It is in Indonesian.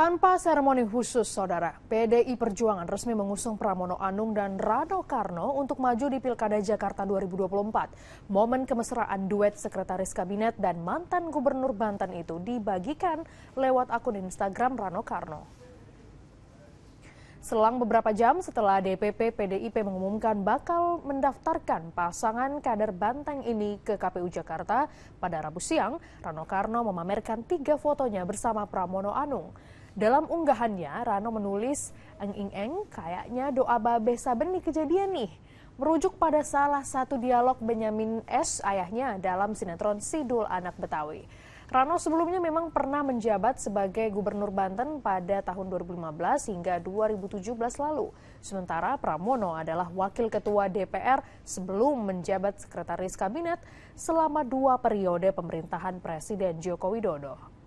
Tanpa seremoni khusus, Saudara, PDI Perjuangan resmi mengusung Pramono Anung dan Rano Karno untuk maju di Pilkada Jakarta 2024. Momen kemesraan duet Sekretaris Kabinet dan mantan Gubernur Banten itu dibagikan lewat akun Instagram Rano Karno. Selang beberapa jam setelah DPP PDIP mengumumkan bakal mendaftarkan pasangan kader Banteng ini ke KPU Jakarta pada Rabu siang, Rano Karno memamerkan tiga fotonya bersama Pramono Anung. Dalam unggahannya, Rano menulis, Eng Ing Eng, kayaknya doa Babe Saben nih kejadian nih. Merujuk pada salah satu dialog Benyamin S. ayahnya dalam sinetron Sidul Anak Betawi. Rano sebelumnya memang pernah menjabat sebagai Gubernur Banten pada tahun 2015 hingga 2017 lalu. Sementara Pramono adalah Wakil Ketua DPR sebelum menjabat Sekretaris Kabinet selama dua periode pemerintahan Presiden Joko Widodo.